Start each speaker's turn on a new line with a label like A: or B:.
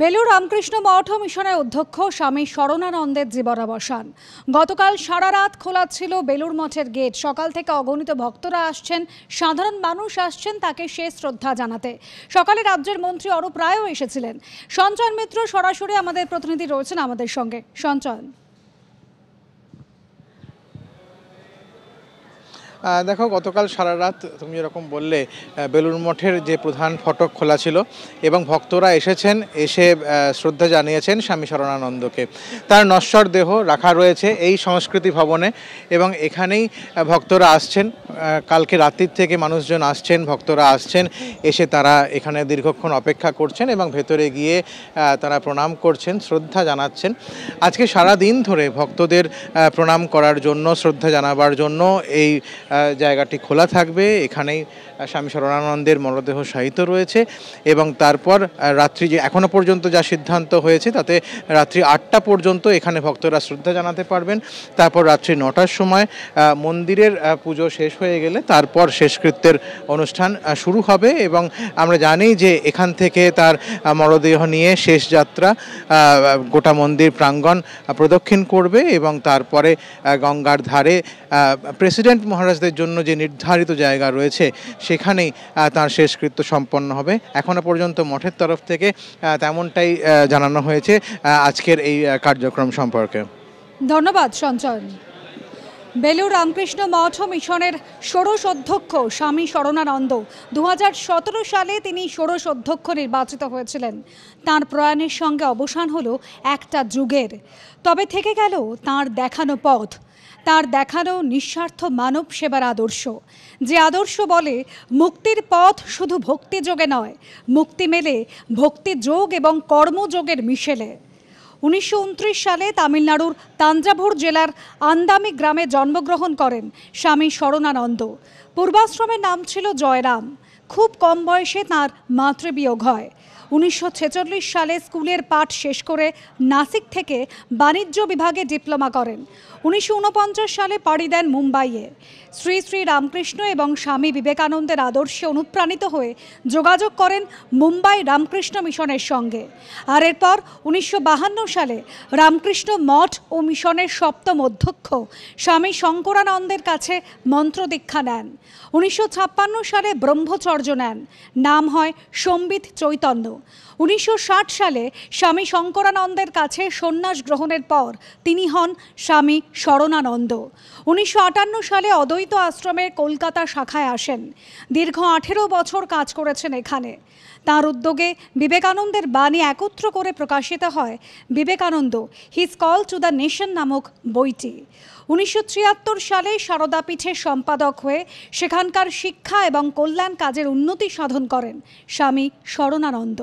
A: বেলু রামকৃষ্ণ মঠ মিশনের অধ্যক্ষ স্বামী শরণানন্দের জীবনাবসান গতকাল সারা রাত খোলা ছিল বেলুর মঠের গেট সকাল থেকে অগণিত ভক্তরা আসছেন সাধারণ মানুষ আসছেন তাকে শেষ শ্রদ্ধা জানাতে সকালে রাজ্যের মন্ত্রী অরূপ রায়ও এসেছিলেন সঞ্চয়ন মিত্র সরাসরি আমাদের প্রতিনিধি রয়েছেন আমাদের সঙ্গে সঞ্চয়ন
B: দেখো গতকাল সারা রাত তুমি এরকম বললে বেলুর মঠের যে প্রধান ফটক খোলা ছিল এবং ভক্তরা এসেছেন এসে শ্রদ্ধা জানিয়েছেন স্বামী শরণানন্দকে তার নশ্বর দেহ রাখা রয়েছে এই সংস্কৃতি ভবনে এবং এখানেই ভক্তরা আসছেন কালকে রাত্রির থেকে মানুষজন আসছেন ভক্তরা আসছেন এসে তারা এখানে দীর্ঘক্ষণ অপেক্ষা করছেন এবং ভেতরে গিয়ে তারা প্রণাম করছেন শ্রদ্ধা জানাচ্ছেন আজকে সারা দিন ধরে ভক্তদের প্রণাম করার জন্য শ্রদ্ধা জানাবার জন্য এই জায়গাটি খোলা থাকবে এখানেই স্বামী শরণানন্দের মরদেহ সাহিত্য রয়েছে এবং তারপর রাত্রি যে এখনও পর্যন্ত যা সিদ্ধান্ত হয়েছে তাতে রাত্রি আটটা পর্যন্ত এখানে ভক্তরা শ্রদ্ধা জানাতে পারবেন তারপর রাত্রি নটার সময় মন্দিরের পুজো শেষ হয়ে গেলে তারপর শেষকৃত্যের অনুষ্ঠান শুরু হবে এবং আমরা জানি যে এখান থেকে তার মরদেহ নিয়ে শেষ যাত্রা গোটা মন্দির প্রাঙ্গণ প্রদক্ষিণ করবে এবং তারপরে গঙ্গার ধারে প্রেসিডেন্ট মহারাজদের জন্য যে নির্ধারিত জায়গা রয়েছে সেখানেই তার শেষকৃত্য সম্পন্ন হবে এখনও পর্যন্ত মঠের তরফ থেকে তেমনটাই জানানো হয়েছে আজকের এই কার্যক্রম সম্পর্কে
A: ধন্যবাদ সঞ্চয়ন বেলু রামকৃষ্ণ মঠ মিশনের ষোড়শ অধ্যক্ষ স্বামী শরণানন্দ দু সালে তিনি ষোড়শ অধ্যক্ষ নির্বাচিত হয়েছিলেন তার প্রয়াণের সঙ্গে অবসান হলো একটা যুগের তবে থেকে গেল তার দেখানো পথ তার দেখানো নিঃস্বার্থ মানব সেবার আদর্শ যে আদর্শ বলে মুক্তির পথ শুধু ভক্তিযোগে নয় মুক্তি মেলে ভক্তিযোগ এবং কর্মযোগের মিশেলে উনিশশো সালে তামিলনাড়ুর তাঞ্জাভুর জেলার আন্দামি গ্রামে জন্মগ্রহণ করেন স্বামী শরণানন্দ পূর্বাশ্রমের নাম ছিল জয়রাম খুব কম বয়সে তাঁর মাতৃবিয়োগ হয় উনিশশো সালে স্কুলের পাঠ শেষ করে নাসিক থেকে বাণিজ্য বিভাগে ডিপ্লোমা করেন উনিশশো সালে পাড়ি দেন মুম্বাইয়ে শ্রী শ্রী রামকৃষ্ণ এবং স্বামী বিবেকানন্দের আদর্শে অনুপ্রাণিত হয়ে যোগাযোগ করেন মুম্বাই রামকৃষ্ণ মিশনের সঙ্গে আর এরপর উনিশশো সালে রামকৃষ্ণ মঠ ও মিশনের সপ্তম অধ্যক্ষ স্বামী শঙ্করানন্দের কাছে মন্ত্র দীক্ষা নেন উনিশশো সালে ব্রহ্মচর্য নেন নাম হয় সম্বিত চৈতন্য উনিশশো সালে স্বামী শঙ্করানন্দের কাছে সন্ন্যাস গ্রহণের পর তিনি হন স্বামী শরণানন্দ উনিশশো সালে অদ্বৈত আশ্রমের কলকাতা শাখায় আসেন দীর্ঘ আঠেরো বছর কাজ করেছেন এখানে তার উদ্যোগে বিবেকানন্দের বাণী একত্র করে প্রকাশিত হয় Vivekananda his call to the nation নামক বইটি উনিশশো সালে সারদা পীঠের সম্পাদক হয়ে সেখানকার শিক্ষা এবং কল্যাণ কাজের উন্নতি সাধন করেন স্বামী শরণানন্দ